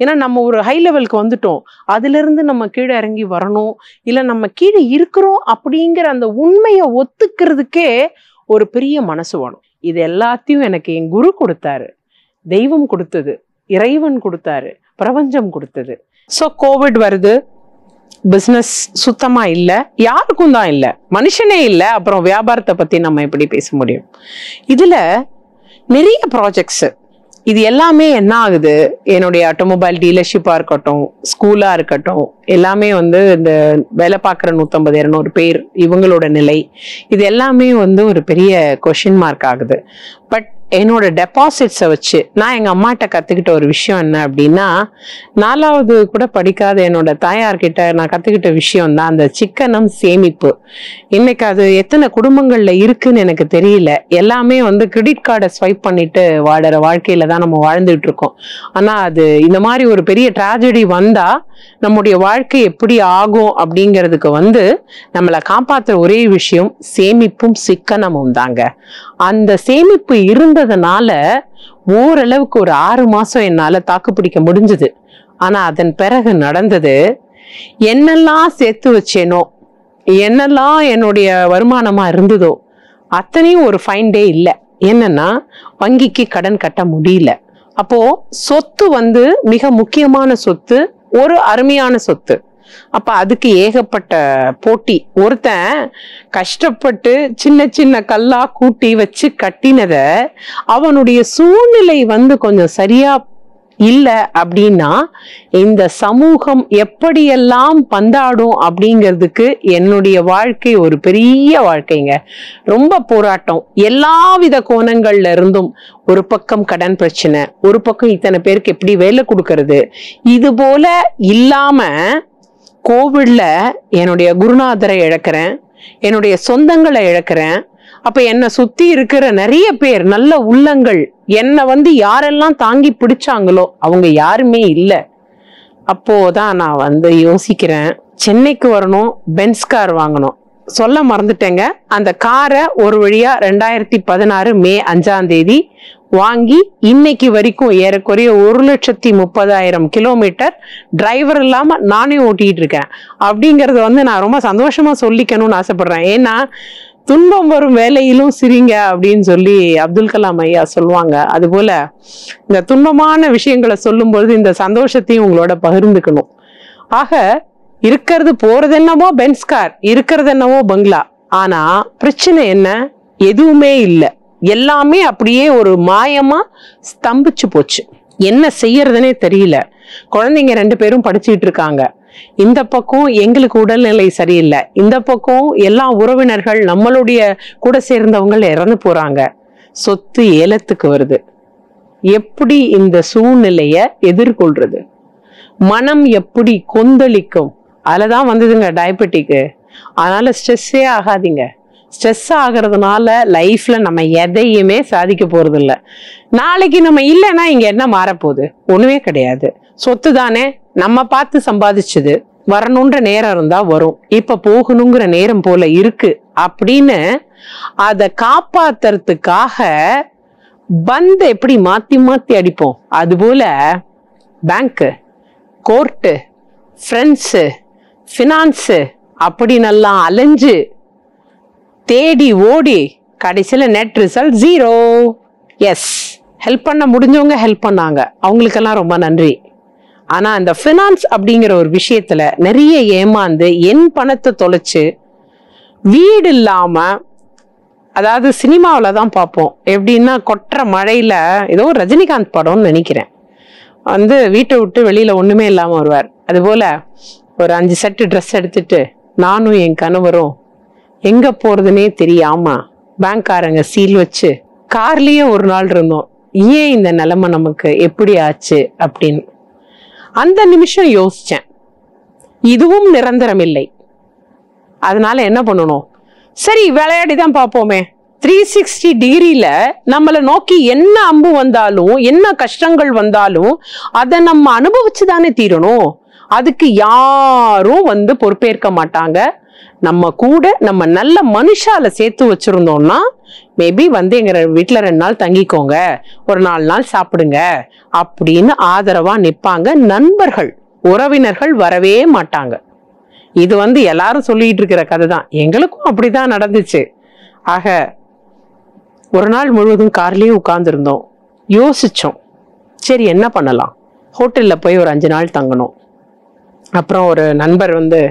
ஏன்னா நம்ம ஒரு ஹை லெவலுக்கு வந்துட்டோம் அதுலேருந்து நம்ம கீழே இறங்கி வரணும் இல்லை நம்ம கீழே இருக்கிறோம் அப்படிங்கிற அந்த உண்மையை ஒத்துக்கிறதுக்கே ஒரு பெரிய மனசு வேணும் இது எல்லாத்தையும் எனக்கு என் குரு கொடுத்தாரு தெய்வம் கொடுத்தது இறைவன் கொடுத்தாரு பிரபஞ்சம் கொடுத்தது ஸோ கோவிட் வருது பிஸ்னஸ் சுத்தமாக இல்லை யாருக்கும் தான் இல்லை மனுஷனே இல்லை அப்புறம் வியாபாரத்தை பற்றி நம்ம எப்படி பேச முடியும் இதில் நிறைய ப்ராஜெக்ட்ஸு இது எல்லாமே என்ன ஆகுது என்னுடைய ஆட்டோமொபைல் டீலர்ஷிப்பாக இருக்கட்டும் ஸ்கூலாக இருக்கட்டும் எல்லாமே வந்து இந்த வேலை பார்க்குற நூற்றம்பது இரநூறு பேர் இவங்களோட நிலை இது எல்லாமே வந்து ஒரு பெரிய கொஷின் மார்க் ஆகுது பட் என்னோட டெபாசிட்ஸை வச்சு நான் எங்கள் அம்மாட்ட கற்றுக்கிட்ட ஒரு விஷயம் என்ன அப்படின்னா நாலாவது கூட படிக்காத என்னோட தாயார்கிட்ட நான் கற்றுக்கிட்ட விஷயம் தான் அந்த சிக்கனம் சேமிப்பு இன்னைக்கு அது எத்தனை குடும்பங்களில் இருக்குன்னு எனக்கு தெரியல எல்லாமே வந்து கிரெடிட் கார்டை ஸ்வைப் பண்ணிட்டு வாடுற வாழ்க்கையில தான் நம்ம வாழ்ந்துட்டு இருக்கோம் ஆனால் அது இந்த மாதிரி ஒரு பெரிய ட்ராஜடி வந்தால் நம்முடைய வாழ்க்கை எப்படி ஆகும் அப்படிங்கிறதுக்கு வந்து நம்மளை காப்பாற்றுற ஒரே விஷயம் சேமிப்பும் சிக்கனமும் தாங்க அந்த சேமிப்பு இருந்ததுனால ஓரளவுக்கு ஒரு ஆறு மாசம் என்னால தாக்கு பிடிக்க முடிஞ்சது ஆனா அதன் பிறகு நடந்தது என்னெல்லாம் சேர்த்து வச்சேனோ என்னெல்லாம் என்னுடைய வருமானமா இருந்ததோ அத்தனையும் ஒரு ஃபைன் டே இல்லை என்னன்னா வங்கிக்கு கடன் கட்ட முடியல அப்போ சொத்து வந்து மிக முக்கியமான சொத்து ஒரு அருமையான சொத்து அப்போ அதுக்கு ஏகப்பட்ட போட்டி ஒருத்தன் கஷ்டப்பட்டு சின்ன சின்ன கல்லா கூட்டி வச்சு கட்டினதை அவனுடைய சூழ்நிலை வந்து கொஞ்சம் சரியா இல்லை அப்படின்னா இந்த சமூகம் எப்படியெல்லாம் பந்தாடும் அப்படிங்கிறதுக்கு என்னுடைய வாழ்க்கை ஒரு பெரிய வாழ்க்கைங்க ரொம்ப போராட்டம் எல்லா வித கோணங்கள்ல இருந்தும் ஒரு பக்கம் கடன் பிரச்சனை ஒரு பக்கம் இத்தனை பேருக்கு எப்படி வேலை கொடுக்கறது இது போல இல்லாம கோவிட்ல என்னுடைய குருநாதரை இழக்கிறேன் என்னுடைய சொந்தங்களை இழக்கிறேன் அப்ப என்னை சுத்தி இருக்கிற நிறைய பேர் நல்ல உள்ளங்கள் என்னை வந்து யாரெல்லாம் தாங்கி பிடிச்சாங்களோ அவங்க யாருமே இல்லை அப்போதான் நான் வந்து யோசிக்கிறேன் சென்னைக்கு வரணும் பென்ஸ் கார் வாங்கணும் சொல்ல மறந்துட்டேங்க அந்த காரை ஒரு வழியா ரெண்டாயிரத்தி பதினாறு மே அஞ்சாம் தேதி வாங்கி இன்னைக்கு வரைக்கும் ஏறக்குறைய ஒரு லட்சத்தி முப்பதாயிரம் கிலோமீட்டர் டிரைவர் இல்லாம நானே ஓட்டிட்டு இருக்கேன் அப்படிங்கறத வந்து நான் ரொம்ப சந்தோஷமா சொல்லிக்கணும்னு ஆசைப்படுறேன் ஏன்னா துன்பம் வரும் வேலையிலும் சிரிங்க அப்படின்னு சொல்லி அப்துல் கலாம் ஐயா சொல்லுவாங்க போல இந்த துன்பமான விஷயங்களை பொழுது இந்த சந்தோஷத்தையும் உங்களோட பகிர்ந்துக்கணும் ஆக இருக்கிறது போறது என்னவோ பென்ஸ் கார் இருக்கிறது என்னவோ பங்களா ஆனா பிரச்சனை என்ன எதுவுமே இல்லை எல்லாமே அப்படியே ஒரு மாயமா ஸ்தம்பிச்சு போச்சு என்ன செய்யறதுனே தெரியல குழந்தைங்க ரெண்டு பேரும் படிச்சுட்டு இருக்காங்க இந்த பக்கம் எங்களுக்கு உடல்நிலை சரியில்லை இந்த பக்கம் எல்லா உறவினர்கள் நம்மளுடைய கூட சேர்ந்தவங்க இறந்து போறாங்க சொத்து ஏலத்துக்கு வருது எப்படி இந்த சூழ்நிலைய எதிர்கொள்றது மனம் எப்படி கொந்தளிக்கும் அதில் தான் வந்ததுங்க டயபெட்டிக்கு அதனால் ஸ்ட்ரெஸ்ஸே ஆகாதீங்க ஸ்ட்ரெஸ் ஆகிறதுனால லைஃப்பில் நம்ம எதையுமே சாதிக்க போகிறதில்ல நாளைக்கு நம்ம இல்லைன்னா இங்கே என்ன மாறப்போகுது ஒன்றுமே கிடையாது சொத்து தானே நம்ம பார்த்து சம்பாதிச்சது வரணுன்ற நேரம் இருந்தால் வரும் இப்போ போகணுங்கிற நேரம் போல இருக்கு அப்படின்னு அதை காப்பாத்துறதுக்காக பந்தை எப்படி மாற்றி மாற்றி அடிப்போம் அதுபோல் பேங்க்கு கோர்ட்டு ஃப்ரெண்ட்ஸு ஃபினான்ஸு அப்படின்னெல்லாம் அலைஞ்சு தேடி ஓடி கடைசியில் net result zero yes help பண்ண முடிஞ்சவங்க ஹெல்ப் பண்ணாங்க அவங்களுக்கெல்லாம் ரொம்ப நன்றி ஆனால் அந்த ஃபினான்ஸ் அப்படிங்கிற ஒரு விஷயத்தில் நிறைய ஏமாந்து என் பணத்தை தொலைச்சு வீடு இல்லாமல் அதாவது சினிமாவில் தான் பார்ப்போம் எப்படின்னா கொட்டுற மழையில் ஏதோ ரஜினிகாந்த் படம்னு நினைக்கிறேன் வந்து வீட்டை விட்டு வெளியில் ஒன்றுமே இல்லாமல் வருவார் அதுபோல் ஒரு அஞ்சு செட்டு ட்ரெஸ் எடுத்துட்டு நானும் என் கணவரும் எங்கே போகிறதுனே தெரியாம பேங்க்காரங்க சீல் வச்சு கார்லேயே ஒரு நாள் இருந்தோம் ஏன் இந்த நிலமை நமக்கு எப்படி ஆச்சு அப்படின்னு அந்த நிமிஷம் யோசித்தேன் இதுவும் நிரந்தரம் இல்லை அதனால என்ன பண்ணணும் சரி விளையாடி தான் பார்ப்போமே த்ரீ சிக்ஸ்டி டிகிரியில் நம்மளை நோக்கி என்ன அம்பு வந்தாலும் என்ன கஷ்டங்கள் வந்தாலும் அதை நம்ம அனுபவிச்சு தானே தீரணும் அதுக்கு யாரும் வந்து பொறுப்பேற்க மாட்டாங்க நம்ம கூட நம்ம நல்ல மனுஷால சேர்த்து வச்சிருந்தோம்னா மேபி வந்து எங்க வீட்டில் ரெண்டு நாள் தங்கிக்கோங்க ஒரு நாலு நாள் சாப்பிடுங்க அப்படின்னு ஆதரவா நிற்பாங்க நண்பர்கள் உறவினர்கள் வரவே மாட்டாங்க இது வந்து எல்லாரும் சொல்லிட்டு இருக்கிற கதை தான் எங்களுக்கும் அப்படிதான் நடந்துச்சு ஆக ஒரு நாள் முழுவதும் கார்லேயே உட்காந்துருந்தோம் யோசிச்சோம் சரி என்ன பண்ணலாம் ஹோட்டலில் போய் ஒரு அஞ்சு நாள் தங்கணும் அப்புறம் ஒரு நண்பர் வந்து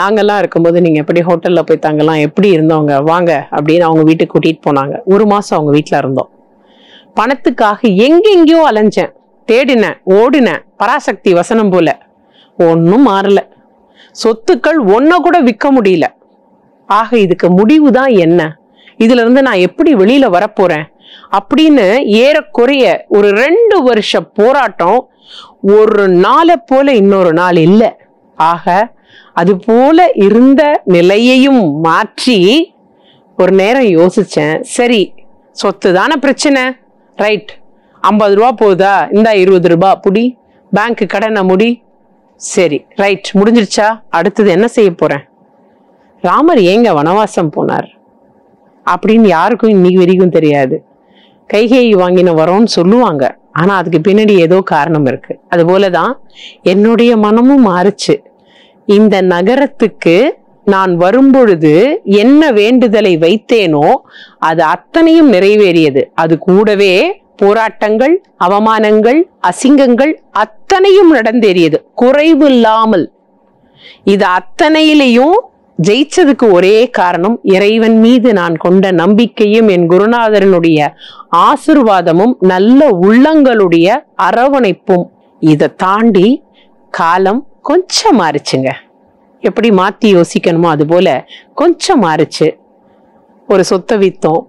நாங்கள்லாம் இருக்கும்போது நீங்கள் எப்படி ஹோட்டலில் போய் தங்கலாம் எப்படி இருந்தவங்க வாங்க அப்படின்னு அவங்க வீட்டுக்கு கூட்டிகிட்டு போனாங்க ஒரு மாதம் அவங்க வீட்டில் இருந்தோம் பணத்துக்காக எங்கெங்கேயோ அலைஞ்சேன் தேடினேன் ஓடினேன் பராசக்தி வசனம் போல ஒன்றும் மாறலை சொத்துக்கள் ஒன்றை கூட விற்க முடியல ஆக இதுக்கு முடிவு தான் என்ன இதுலேருந்து நான் எப்படி வெளியில் வரப்போகிறேன் அப்படின்னு ஏறக்குறைய ஒரு ரெண்டு வருஷ போராட்டம் ஒரு நாளை போல இன்னொரு நாள் இல்லை ஆக அது போல இருந்த நிலையையும் மாற்றி ஒரு நேரம் யோசித்தேன் சரி சொத்து தானே பிரச்சனை ரைட் ஐம்பது ரூபா போகுதா இந்த இருபது ரூபா புடி பேங்க்கு கடனை முடி சரி ரைட் முடிஞ்சிருச்சா அடுத்தது என்ன செய்ய போகிறேன் ராமர் ஏங்க வனவாசம் போனார் அப்படின்னு யாருக்கும் இன்னைக்கு வரைக்கும் தெரியாது கைகேயி வாங்கின வரோன்னு சொல்லுவாங்க ஆனால் அதுக்கு பின்னாடி ஏதோ காரணம் இருக்குது அதுபோல தான் என்னுடைய மனமும் மாறுச்சு இந்த நகரத்துக்கு நான் வரும்பொழுது என்ன வேண்டுதலை வைத்தேனோ அது அத்தனையும் நிறைவேறியது அது கூடவே போராட்டங்கள் அவமானங்கள் அசிங்கங்கள் அத்தனையும் நடந்தேறியது குறைவு இல்லாமல் இது அத்தனையிலையும் ஜெயிச்சதுக்கு ஒரே காரணம் இறைவன் மீது நான் கொண்ட நம்பிக்கையும் என் குருநாதரனுடைய ஆசிர்வாதமும் நல்ல உள்ளங்களுடைய அரவணைப்பும் இதை தாண்டி காலம் கொஞ்சம் மாறிச்சுங்க எப்படி மாற்றி யோசிக்கணுமோ அது போல கொஞ்சம் மாறிச்சு ஒரு சொத்தை வித்தோம்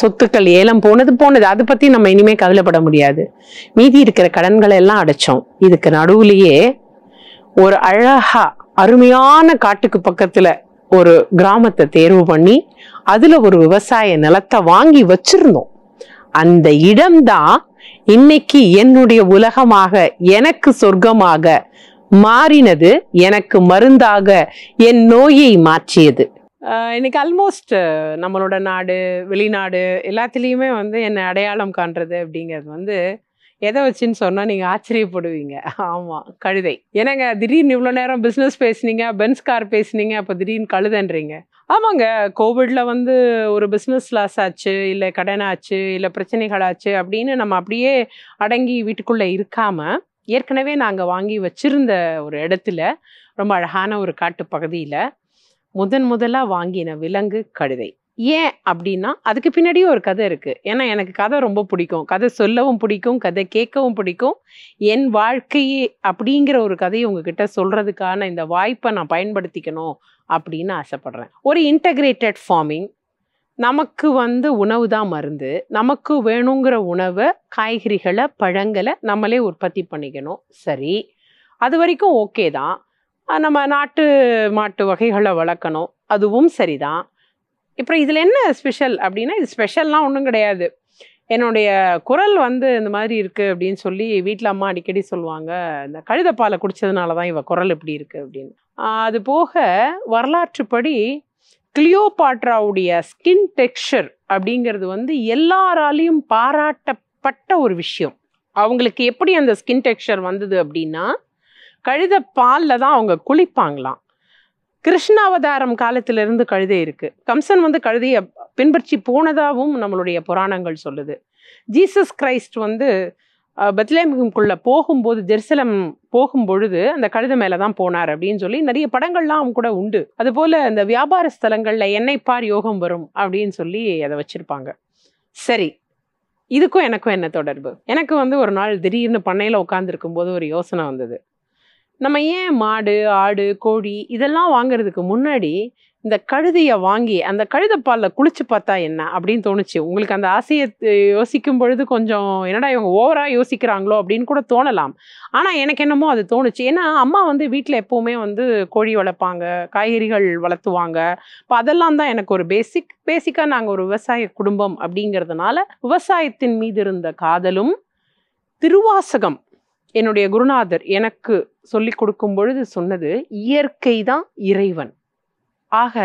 சொத்துக்கள் ஏலம் போனது போனது அதை பற்றி நம்ம இனிமேல் கவலைப்பட முடியாது மீதி இருக்கிற கடன்களை எல்லாம் அடைச்சோம் இதுக்கு நடுவுலேயே ஒரு அழகா அருமையான காட்டுக்கு பக்கத்துல ஒரு கிராமத்தை தேர்வு பண்ணி அதுல ஒரு விவசாய நிலத்தை வாங்கி வச்சிருந்தோம் அந்த இடம்தான் இன்னைக்கு என்னுடைய உலகமாக எனக்கு சொர்க்கமாக மாறினது எனக்கு மருந்தாக என் நோயை மாற்றியது இன்னைக்கு ஆல்மோஸ்ட் நம்மளோட நாடு வெளிநாடு எல்லாத்துலேயுமே வந்து என்னை அடையாளம் காண்றது அப்படிங்கிறது வந்து எதை வச்சுன்னு சொன்னால் நீங்கள் ஆச்சரியப்படுவீங்க ஆமாம் கழுதை ஏன்னாங்க திடீர்னு இவ்வளோ நேரம் பிஸ்னஸ் பேசுனீங்க பென்ஸ் கார் பேசுனீங்க அப்போ திடீர்னு கழுதன்றீங்க ஆமாங்க கோவிடில் வந்து ஒரு பிஸ்னஸ் லாஸ் ஆச்சு இல்லை கடன் ஆச்சு இல்லை பிரச்சனைகள் ஆச்சு அப்படின்னு நம்ம அப்படியே அடங்கி வீட்டுக்குள்ளே இருக்காமல் ஏற்கனவே நாங்கள் வாங்கி வச்சுருந்த ஒரு இடத்துல ரொம்ப அழகான ஒரு காட்டு பகுதியில் முதன் முதலாக வாங்கின விலங்கு கழுதை ஏன் அப்படின்னா அதுக்கு பின்னாடியும் ஒரு கதை இருக்குது ஏன்னா எனக்கு கதை ரொம்ப பிடிக்கும் கதை சொல்லவும் பிடிக்கும் கதை கேட்கவும் பிடிக்கும் என் வாழ்க்கையே அப்படிங்கிற ஒரு கதையை உங்ககிட்ட சொல்கிறதுக்கான இந்த வாய்ப்பை நான் பயன்படுத்திக்கணும் அப்படின்னு ஆசைப்பட்றேன் ஒரு இன்டகிரேட்டட் ஃபார்மிங் நமக்கு வந்து உணவு தான் மருந்து நமக்கு வேணுங்கிற உணவை காய்கறிகளை பழங்களை நம்மளே உற்பத்தி பண்ணிக்கணும் சரி அது வரைக்கும் ஓகே தான் நம்ம நாட்டு மாட்டு வகைகளை வளர்க்கணும் அதுவும் சரிதான் இப்போ இதில் என்ன ஸ்பெஷல் அப்படின்னா இது ஸ்பெஷல்லாம் ஒன்றும் கிடையாது என்னுடைய குரல் வந்து இந்த மாதிரி இருக்குது அப்படின்னு சொல்லி வீட்டில் அம்மா அடிக்கடி சொல்லுவாங்க இந்த கழுதப்பாலை குடித்ததுனால தான் இவன் குரல் இப்படி இருக்குது அப்படின்னு அது போக வரலாற்றுப்படி கிளியோபாட்ராவுடைய ஸ்கின் டெக்ஸ்டர் அப்படிங்கிறது வந்து எல்லாராலையும் பாராட்டப்பட்ட ஒரு விஷயம் அவங்களுக்கு எப்படி அந்த ஸ்கின் டெக்ஸ்டர் வந்தது அப்படின்னா கழுத பாலில் தான் அவங்க குளிப்பாங்களாம் கிருஷ்ணாவதாரம் காலத்திலிருந்து கழுதை இருக்கு கம்சன் வந்து கழுதையை பின்பற்றி போனதாகவும் நம்மளுடைய புராணங்கள் சொல்லுது ஜீசஸ் கிரைஸ்ட் வந்து பெத்லேமுக்குள்ளே போகும்போது ஜெருசலம் போகும் பொழுது அந்த கழுத மேலே தான் போனார் அப்படின்னு சொல்லி நிறைய படங்கள்லாம் கூட உண்டு அதுபோல் இந்த வியாபார ஸ்தலங்களில் எண்ணெய்ப்பார் யோகம் வரும் அப்படின்னு சொல்லி அதை வச்சுருப்பாங்க சரி இதுக்கும் எனக்கும் என்ன தொடர்பு எனக்கு வந்து ஒரு நாள் திடீர்னு பண்ணையில் உட்காந்துருக்கும் போது ஒரு யோசனை வந்தது நம்ம ஏன் மாடு ஆடு கோழி இதெல்லாம் வாங்கிறதுக்கு முன்னாடி இந்த கழுதையை வாங்கி அந்த கழுத பாலில் குளிச்சு பார்த்தா என்ன அப்படின்னு தோணுச்சு உங்களுக்கு அந்த ஆசையை யோசிக்கும் பொழுது கொஞ்சம் என்னடா இவங்க ஓவராக யோசிக்கிறாங்களோ அப்படின்னு கூட தோணலாம் ஆனால் எனக்கு என்னமோ அது தோணுச்சு ஏன்னா அம்மா வந்து வீட்டில் எப்போவுமே வந்து கோழி வளர்ப்பாங்க காய்கறிகள் வளர்த்துவாங்க இப்போ அதெல்லாம் தான் எனக்கு ஒரு பேசிக் பேசிக்காக நாங்கள் ஒரு விவசாய குடும்பம் அப்படிங்கிறதுனால விவசாயத்தின் மீது இருந்த காதலும் திருவாசகம் என்னுடைய குருநாதர் எனக்கு சொல்லி கொடுக்கும் பொழுது சொன்னது இயற்கை தான் இறைவன் ஆக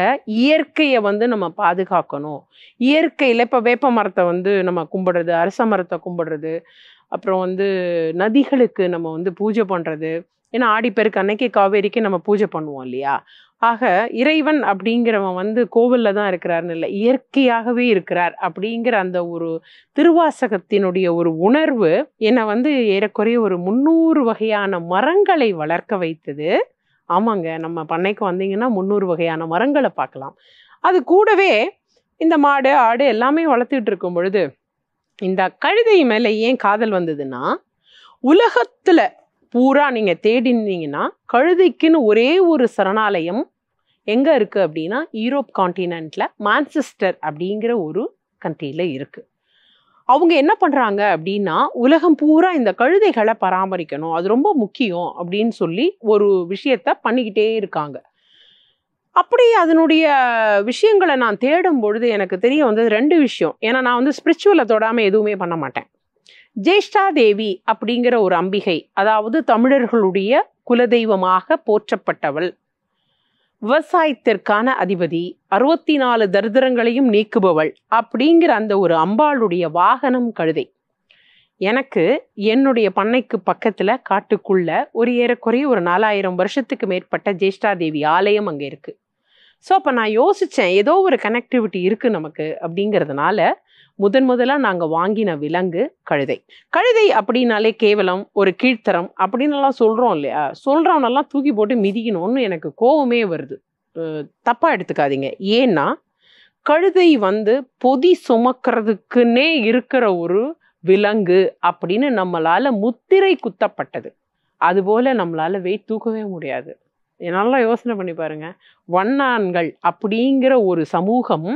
இயற்கையை வந்து நம்ம பாதுகாக்கணும் இயற்கையில் இப்போ வேப்ப மரத்தை வந்து நம்ம கும்பிடுறது அரச மரத்தை கும்பிடுறது அப்புறம் வந்து நதிகளுக்கு நம்ம வந்து பூஜை பண்ணுறது ஏன்னா ஆடிப்பெருக்கு அன்னைக்கு காவேரிக்கு நம்ம பூஜை பண்ணுவோம் இல்லையா ஆக இறைவன் அப்படிங்கிறவன் வந்து கோவிலில் தான் இருக்கிறாருன்னு இல்லை இயற்கையாகவே இருக்கிறார் அப்படிங்கிற அந்த ஒரு திருவாசகத்தினுடைய ஒரு உணர்வு என்னை வந்து ஏறக்குறைய ஒரு முந்நூறு வகையான மரங்களை வளர்க்க வைத்தது ஆமாங்க நம்ம பண்ணைக்கு வந்தீங்கன்னா முந்நூறு வகையான மரங்களை பார்க்கலாம் அது கூடவே இந்த மாடு ஆடு எல்லாமே வளர்த்துட்டு இருக்கும் பொழுது இந்த கழுதை மேலே ஏன் காதல் வந்ததுன்னா உலகத்தில் பூரா நீங்கள் தேடினீங்கன்னா கழுதைக்குன்னு ஒரே ஒரு சரணாலயம் எங்கே இருக்குது அப்படின்னா யூரோப் காண்டினென்ட்டில் மான்செஸ்டர் அப்படிங்கிற ஒரு கண்ட்ரியில் இருக்குது அவங்க என்ன பண்ணுறாங்க அப்படின்னா உலகம் பூரா இந்த கழுதைகளை பராமரிக்கணும் அது ரொம்ப முக்கியம் அப்படின்னு சொல்லி ஒரு விஷயத்த பண்ணிக்கிட்டே இருக்காங்க அப்படி அதனுடைய விஷயங்களை நான் தேடும் பொழுது எனக்கு தெரிய வந்தது ரெண்டு விஷயம் ஏன்னா நான் வந்து ஸ்பிரிச்சுவலை தொடாமல் எதுவுமே பண்ண மாட்டேன் ஜேஷ்டாதேவி அப்படிங்கிற ஒரு அம்பிகை அதாவது தமிழர்களுடைய குலதெய்வமாக போற்றப்பட்டவள் விவசாயத்திற்கான அதிபதி அறுபத்தி நாலு தரிதரங்களையும் நீக்குபவள் அப்படிங்கிற அந்த ஒரு அம்பாளுடைய வாகனம் கழுதை எனக்கு என்னுடைய பண்ணைக்கு பக்கத்தில் காட்டுக்குள்ள ஒரு ஏறக்குறைய ஒரு நாலாயிரம் வருஷத்துக்கு மேற்பட்ட ஜேஷ்டாதேவி ஆலயம் அங்கே இருக்குது ஸோ அப்போ நான் யோசித்தேன் ஏதோ ஒரு கனெக்டிவிட்டி இருக்குது நமக்கு அப்படிங்கிறதுனால முதன் முதலாக நாங்கள் வாங்கின விலங்கு கழுதை கழுதை அப்படின்னாலே கேவலம் ஒரு கீழ்த்தரம் அப்படின்னுலாம் சொல்கிறோம் இல்லையா சொல்கிறவனெல்லாம் தூக்கி போட்டு மிதிக்கணும்னு எனக்கு கோவமே வருது தப்பாக எடுத்துக்காதீங்க ஏன்னா கழுதை வந்து பொதி சுமக்கிறதுக்குன்னே இருக்கிற ஒரு விலங்கு அப்படின்னு நம்மளால் முத்திரை குத்தப்பட்டது அதுபோல் நம்மளால் வெயிட் தூக்கவே முடியாது நல்லா யோசனை பண்ணி பாருங்க வண்ணான்கள் அப்படிங்கிற ஒரு சமூகம்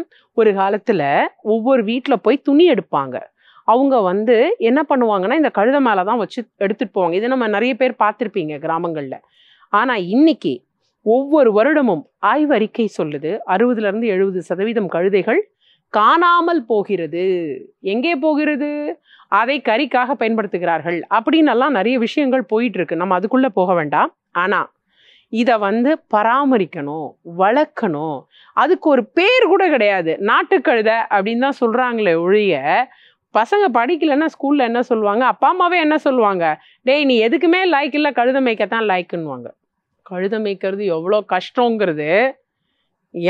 ஒரு காலத்தில் ஒவ்வொரு வீட்டில் போய் துணி எடுப்பாங்க அவங்க வந்து என்ன பண்ணுவாங்கன்னா இந்த கழுத மேலே தான் வச்சு எடுத்துகிட்டு போவாங்க இதை நம்ம நிறைய பேர் பார்த்துருப்பீங்க கிராமங்களில் ஆனால் இன்னைக்கு ஒவ்வொரு வருடமும் ஆய்வறிக்கை சொல்லுது அறுபதுலேருந்து எழுபது சதவீதம் கழுதைகள் காணாமல் போகிறது எங்கே போகிறது அதை கறிக்காக பயன்படுத்துகிறார்கள் அப்படின்னு எல்லாம் நிறைய விஷயங்கள் போயிட்டு இருக்கு நம்ம அதுக்குள்ளே போக வேண்டாம் ஆனால் இதை வந்து பராமரிக்கணும் வளர்க்கணும் அதுக்கு ஒரு பேர் கூட கிடையாது நாட்டுக்கழுத அப்படின்னு தான் சொல்கிறாங்களே ஒழிய பசங்க படிக்கலைன்னா ஸ்கூலில் என்ன சொல்லுவாங்க அப்பா அம்மாவே என்ன சொல்லுவாங்க டேய் நீ எதுக்குமே லைக் இல்லை கழுத மேய்க்கத்தான் லைக்குன்னுவாங்க கழுத மேய்க்கிறது எவ்வளோ கஷ்டங்கிறது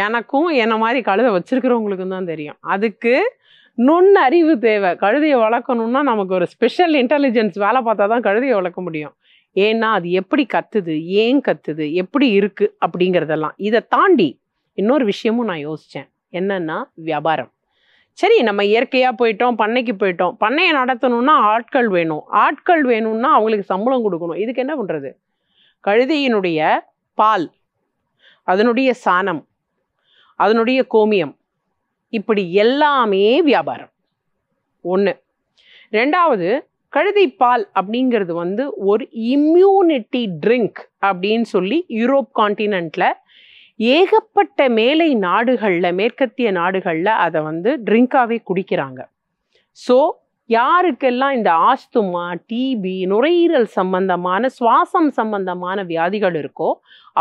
எனக்கும் என்ன மாதிரி கழுத வச்சுருக்கிறவங்களுக்கும் தான் தெரியும் அதுக்கு நுண்ணறிவு தேவை கழுதையை வளர்க்கணுன்னா நமக்கு ஒரு ஸ்பெஷல் இன்டெலிஜென்ஸ் வேலை பார்த்தா தான் கழுதையை வளர்க்க முடியும் ஏன்னா அது எப்படி கத்துது ஏன் கத்துது எப்படி இருக்கு அப்படிங்கிறதெல்லாம் இதை தாண்டி இன்னொரு விஷயமும் நான் யோசித்தேன் என்னன்னா வியாபாரம் சரி நம்ம இயற்கையாக போயிட்டோம் பண்ணைக்கு போயிட்டோம் பண்ணையை நடத்தணும்னா ஆட்கள் வேணும் ஆட்கள் வேணும்னா அவங்களுக்கு சம்பளம் கொடுக்கணும் இதுக்கு என்ன பண்ணுறது கழுதையினுடைய பால் அதனுடைய சாணம் அதனுடைய கோமியம் இப்படி எல்லாமே வியாபாரம் ஒன்று ரெண்டாவது கழுதை பால் அப்படிங்கிறது வந்து ஒரு இம்யூனிட்டி ட்ரிங்க் அப்படின்னு சொல்லி யூரோப் காண்டினென்ட்டில் ஏகப்பட்ட மேலை நாடுகளில் மேற்கத்திய நாடுகளில் அதை வந்து ட்ரிங்காகவே குடிக்கிறாங்க ஸோ யாருக்கெல்லாம் இந்த ஆஸ்துமா டிபி நுரையீரல் சம்பந்தமான சுவாசம் சம்பந்தமான வியாதிகள் இருக்கோ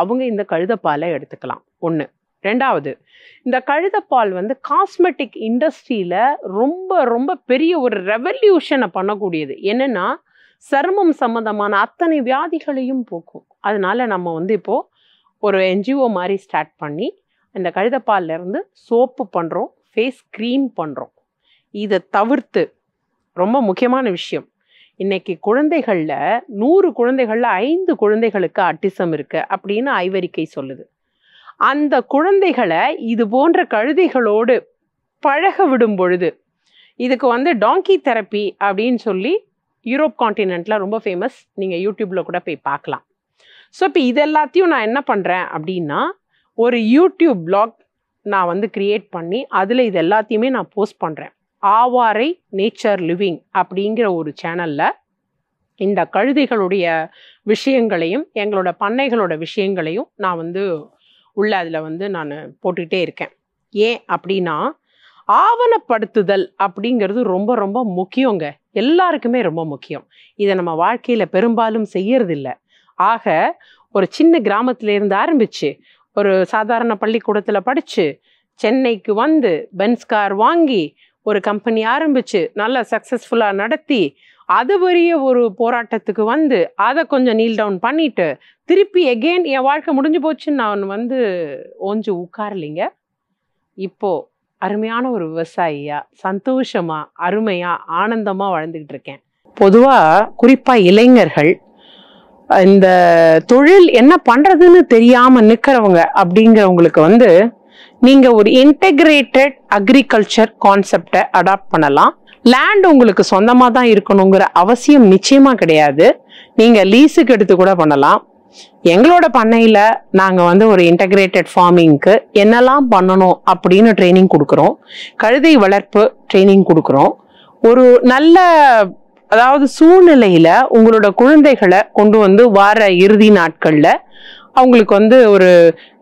அவங்க இந்த கழுதப்பாலை எடுத்துக்கலாம் ஒன்று ரெண்டாவது இந்த கழுதப்பால் வந்து காஸ்மெட்டிக் இண்டஸ்ட்ரியில் ரொம்ப ரொம்ப பெரிய ஒரு ரெவல்யூஷனை பண்ணக்கூடியது என்னென்னா சருமம் சம்மந்தமான அத்தனை வியாதிகளையும் போக்கும் அதனால நம்ம வந்து இப்போது ஒரு என்ஜிஓ மாதிரி ஸ்டார்ட் பண்ணி இந்த கழுதப்பால்லேருந்து சோப்பு பண்ணுறோம் ஃபேஸ் க்ரீம் பண்ணுறோம் இதை தவிர்த்து ரொம்ப முக்கியமான விஷயம் இன்னைக்கு குழந்தைகளில் நூறு குழந்தைகளில் ஐந்து குழந்தைகளுக்கு அட்டிசம் இருக்குது அப்படின்னு ஐவரிக்கை சொல்லுது அந்த குழந்தைகளை இது போன்ற கழுதைகளோடு பழக விடும் பொழுது இதுக்கு வந்து டாங்கி தெரப்பி அப்படின்னு சொல்லி யூரோப் காண்டினென்ட்டில் ரொம்ப ஃபேமஸ் நீங்கள் யூடியூப்பில் கூட போய் பார்க்கலாம் ஸோ இப்போ இது எல்லாத்தையும் நான் என்ன பண்ணுறேன் அப்படின்னா ஒரு யூடியூப் பிளாக் நான் வந்து க்ரியேட் பண்ணி அதில் இது எல்லாத்தையுமே நான் போஸ்ட் பண்ணுறேன் ஆவாரை நேச்சர் லிவிங் அப்படிங்கிற ஒரு சேனலில் இந்த கழுதைகளுடைய விஷயங்களையும் எங்களோட பண்ணைகளோட விஷயங்களையும் நான் வந்து உள்ள அதில் வந்து நான் போட்டுக்கிட்டே இருக்கேன் ஏன் அப்படின்னா ஆவணப்படுத்துதல் அப்படிங்கிறது ரொம்ப ரொம்ப முக்கியங்க எல்லாருக்குமே ரொம்ப முக்கியம் இதை நம்ம வாழ்க்கையில் பெரும்பாலும் செய்யறதில்ல ஆக ஒரு சின்ன கிராமத்திலேருந்து ஆரம்பித்து ஒரு சாதாரண பள்ளிக்கூடத்தில் படித்து சென்னைக்கு வந்து பென்ஸ் கார் வாங்கி ஒரு கம்பெனி ஆரம்பித்து நல்லா சக்ஸஸ்ஃபுல்லாக நடத்தி அது பெரிய ஒரு போராட்டத்துக்கு வந்து அதை கொஞ்சம் நீல் டவுன் பண்ணிட்டு திருப்பி எகெயின் என் வாழ்க்கை முடிஞ்சு போச்சுன்னு நான் வந்து ஓஞ்சு உட்காரலிங்க இப்போ அருமையான ஒரு விவசாயியா சந்தோஷமா அருமையா ஆனந்தமா வாழ்ந்துகிட்டு இருக்கேன் பொதுவா குறிப்பா இளைஞர்கள் இந்த தொழில் என்ன பண்றதுன்னு தெரியாம நிக்கிறவங்க அப்படிங்கிறவங்களுக்கு வந்து நீங்க ஒரு இன்டெகிரேட்டட் அக்ரிகல்ச்சர் கான்செப்டை அடாப்ட் பண்ணலாம் லேண்ட் உங்களுக்கு சொந்தமாக தான் இருக்கணுங்கிற அவசியம் நிச்சயமாக கிடையாது நீங்கள் லீஸுக்கு எடுத்து கூட பண்ணலாம் எங்களோட பண்ணையில் நாங்கள் வந்து ஒரு இன்டகிரேட்டட் ஃபார்மிங்க்கு என்னெல்லாம் பண்ணணும் அப்படின்னு ட்ரைனிங் கொடுக்குறோம் கழுதை வளர்ப்பு ட்ரைனிங் கொடுக்குறோம் ஒரு நல்ல அதாவது சூழ்நிலையில் உங்களோட குழந்தைகளை கொண்டு வந்து வார இறுதி நாட்களில் அவங்களுக்கு வந்து ஒரு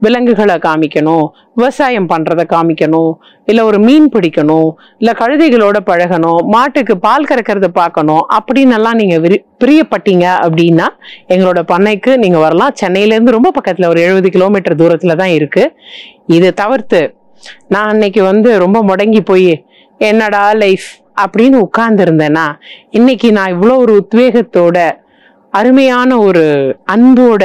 விலங்குகளை காமிக்கணும் விவசாயம் பண்ணுறத காமிக்கணும் இல்லை ஒரு மீன் பிடிக்கணும் இல்லை கழுதைகளோட பழகணும் மாட்டுக்கு பால் கறக்கிறத பார்க்கணும் அப்படின்னு எல்லாம் நீங்கள் விரி பிரியப்பட்டீங்க அப்படின்னா எங்களோட பண்ணைக்கு நீங்கள் வரலாம் சென்னையிலேருந்து ரொம்ப பக்கத்தில் ஒரு எழுபது கிலோமீட்டர் தூரத்தில் தான் இருக்குது இது தவிர்த்து நான் அன்னைக்கு வந்து ரொம்ப முடங்கி போய் என்னடா லைஃப் அப்படின்னு உட்கார்ந்துருந்தேன்னா இன்னைக்கு நான் இவ்வளோ ஒரு உத்வேகத்தோட அருமையான ஒரு அன்போட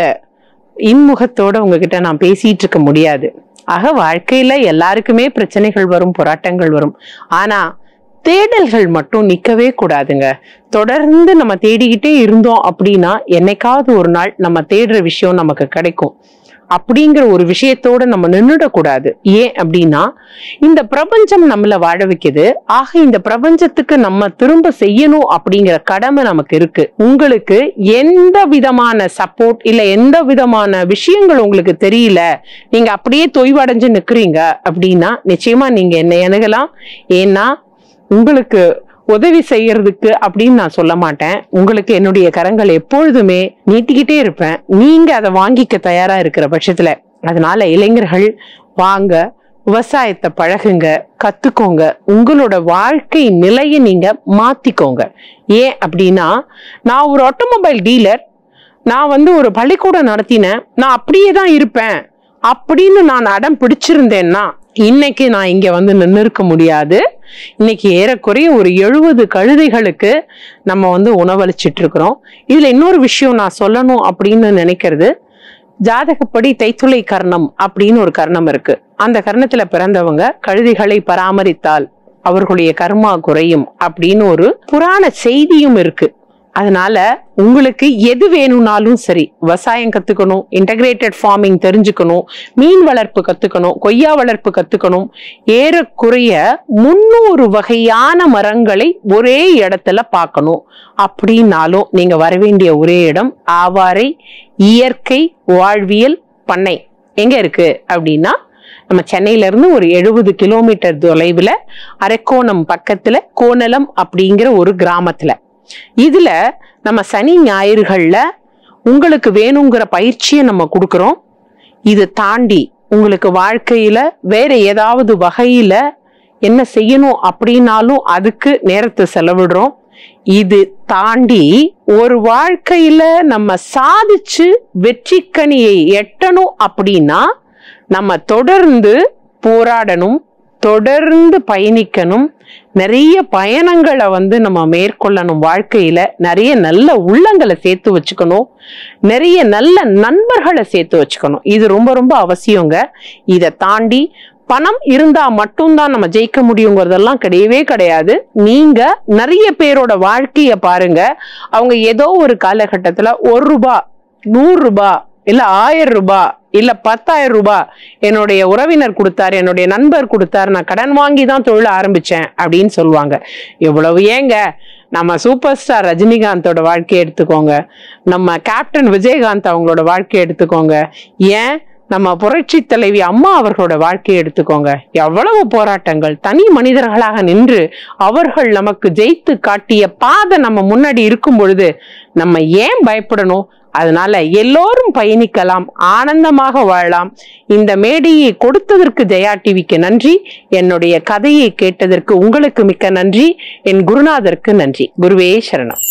இம்முகத்தோட உங்ககிட்ட நான் பேசிட்டு இருக்க முடியாது ஆக வாழ்க்கையில எல்லாருக்குமே பிரச்சனைகள் வரும் போராட்டங்கள் வரும் ஆனா தேடல்கள் மட்டும் நிற்கவே கூடாதுங்க தொடர்ந்து நம்ம தேடிக்கிட்டே இருந்தோம் அப்படின்னா என்னைக்காவது ஒரு நாள் நம்ம தேடுற விஷயம் நமக்கு கிடைக்கும் அப்படிங்கிற ஒரு விஷயத்தோட நம்ம நின்றுடக்கூடாது ஏன் அப்படின்னா இந்த பிரபஞ்சம் நம்மள வாழ வைக்குது ஆக இந்த பிரபஞ்சத்துக்கு நம்ம திரும்ப செய்யணும் அப்படிங்கிற கடமை நமக்கு இருக்கு உங்களுக்கு எந்த விதமான சப்போர்ட் இல்ல எந்த விதமான விஷயங்கள் உங்களுக்கு தெரியல நீங்க அப்படியே தொய்வடைஞ்சு நிக்கிறீங்க அப்படின்னா நிச்சயமா நீங்க என்ன அணுகலாம் ஏன்னா உங்களுக்கு உதவி செய்யறதுக்கு அப்படின்னு நான் சொல்ல மாட்டேன் உங்களுக்கு என்னுடைய கரங்கள் எப்பொழுதுமே நீட்டிக்கிட்டே இருப்பேன் நீங்க அதை வாங்கிக்க தயாரா இருக்கிற பட்சத்துல அதனால இளைஞர்கள் வாங்க விவசாயத்தை பழகுங்க கத்துக்கோங்க உங்களோட வாழ்க்கை நிலையை நீங்க மாத்திக்கோங்க ஏன் அப்படின்னா நான் ஒரு ஆட்டோமொபைல் டீலர் நான் வந்து ஒரு பள்ளிக்கூடம் நடத்தினேன் நான் அப்படியே தான் இருப்பேன் அப்படின்னு நான் அடம் பிடிச்சிருந்தேன்னா இன்னைக்கு நான் இங்க வந்து நின்று இருக்க முடியாது இன்னைக்கு ஏறக்குறைய ஒரு எழுபது கழுதைகளுக்கு நம்ம வந்து உணவளிச்சிட்டு இருக்கிறோம் இதுல இன்னொரு விஷயம் நான் சொல்லணும் அப்படின்னு நினைக்கிறது ஜாதகப்படி தைத்துளை கர்ணம் அப்படின்னு ஒரு கர்ணம் இருக்கு அந்த கர்ணத்துல பிறந்தவங்க கழுதைகளை பராமரித்தால் அவர்களுடைய கர்மா குறையும் அப்படின்னு ஒரு புராண செய்தியும் இருக்கு அதனால உங்களுக்கு எது வேணும்னாலும் சரி விவசாயம் கத்துக்கணும் இன்டகிரேட்டட் ஃபார்மிங் தெரிஞ்சுக்கணும் மீன் வளர்ப்பு கத்துக்கணும் கொய்யா வளர்ப்பு கத்துக்கணும் ஏறக்குறைய முன்னூறு வகையான மரங்களை ஒரே இடத்துல பார்க்கணும் அப்படின்னாலும் நீங்க வரவேண்டிய ஒரே இடம் ஆவாரை இயற்கை வாழ்வியல் பண்ணை எங்க இருக்கு அப்படின்னா நம்ம சென்னையிலேருந்து ஒரு எழுபது கிலோமீட்டர் தொலைவில் அரைக்கோணம் பக்கத்தில் கோணலம் அப்படிங்கிற ஒரு கிராமத்தில் இதில் நம்ம சனி ஞாயிறுகளில் உங்களுக்கு வேணுங்கிற பயிற்சியை நம்ம கொடுக்குறோம் இது தாண்டி உங்களுக்கு வாழ்க்கையில் வேறு ஏதாவது வகையில் என்ன செய்யணும் அப்படின்னாலும் அதுக்கு நேரத்தை செலவிடுறோம் இது தாண்டி ஒரு வாழ்க்கையில நம்ம சாதிச்சு வெற்றிக்கனியை எட்டணும் அப்படின்னா நம்ம தொடர்ந்து போராடணும் தொடர்ந்து பயணிக்கணும் நிறைய பயணங்களை வந்து நம்ம மேற்கொள்ளணும் வாழ்க்கையில நிறைய நல்ல உள்ளங்களை சேர்த்து வச்சுக்கணும் நிறைய நல்ல நண்பர்களை சேர்த்து வச்சுக்கணும் இது ரொம்ப ரொம்ப அவசியங்க இதை தாண்டி பணம் இருந்தா மட்டும்தான் நம்ம ஜெயிக்க முடியுங்கிறதெல்லாம் கிடையவே கிடையாது நீங்க நிறைய பேரோட வாழ்க்கைய பாருங்க அவங்க ஏதோ ஒரு காலகட்டத்துல ஒரு ரூபா நூறு ரூபா இல்ல ஆயிரம் ரூபாய் இல்லை பத்தாயிரம் ரூபாய் என்னுடைய உறவினர் கொடுத்தாரு என்னுடைய நண்பர் கொடுத்தாரு நான் கடன் வாங்கி தான் தொழில் ஆரம்பித்தேன் அப்படின்னு சொல்லுவாங்க இவ்வளவு ஏங்க நம்ம சூப்பர் ஸ்டார் ரஜினிகாந்தோட வாழ்க்கையை எடுத்துக்கோங்க நம்ம கேப்டன் விஜயகாந்த் அவங்களோட வாழ்க்கையை எடுத்துக்கோங்க ஏன் நம்ம புரட்சி தலைவி அம்மா அவர்களோட வாழ்க்கையை எடுத்துக்கோங்க எவ்வளவு போராட்டங்கள் தனி மனிதர்களாக நின்று அவர்கள் நமக்கு ஜெயித்து காட்டிய பாதை நம்ம முன்னாடி இருக்கும் பொழுது நம்ம ஏன் பயப்படணும் அதனால எல்லோரும் பயணிக்கலாம் ஆனந்தமாக வாழலாம் இந்த மேடையை கொடுத்ததற்கு ஜெயா டிவிக்கு நன்றி என்னுடைய கதையை கேட்டதற்கு உங்களுக்கு மிக்க நன்றி என் குருநாதருக்கு நன்றி குருவே சரணம்